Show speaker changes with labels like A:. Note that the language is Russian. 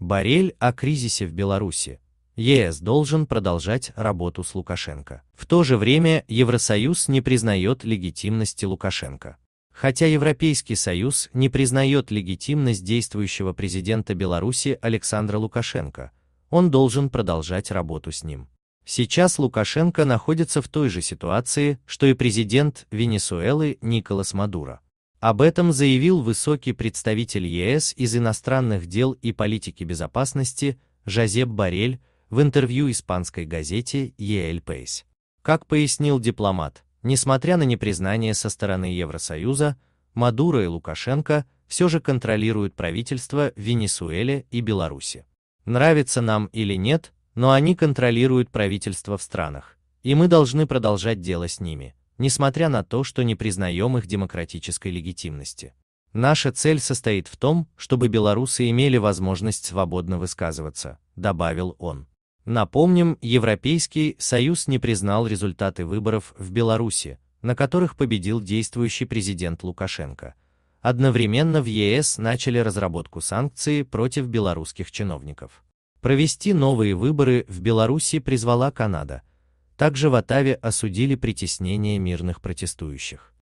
A: Барель о кризисе в Беларуси. ЕС должен продолжать работу с Лукашенко. В то же время Евросоюз не признает легитимности Лукашенко. Хотя Европейский Союз не признает легитимность действующего президента Беларуси Александра Лукашенко, он должен продолжать работу с ним. Сейчас Лукашенко находится в той же ситуации, что и президент Венесуэлы Николас Мадуро. Об этом заявил высокий представитель ЕС из иностранных дел и политики безопасности Жозеп Барель в интервью испанской газете EL Как пояснил дипломат, несмотря на непризнание со стороны Евросоюза, Мадуро и Лукашенко все же контролируют правительства в Венесуэле и Беларуси. Нравится нам или нет, но они контролируют правительства в странах, и мы должны продолжать дело с ними, несмотря на то, что не признаем их демократической легитимности. Наша цель состоит в том, чтобы белорусы имели возможность свободно высказываться, добавил он. Напомним, Европейский Союз не признал результаты выборов в Беларуси, на которых победил действующий президент Лукашенко. Одновременно в ЕС начали разработку санкций против белорусских чиновников. Провести новые выборы в Беларуси призвала Канада – также в Атаве осудили притеснение мирных протестующих.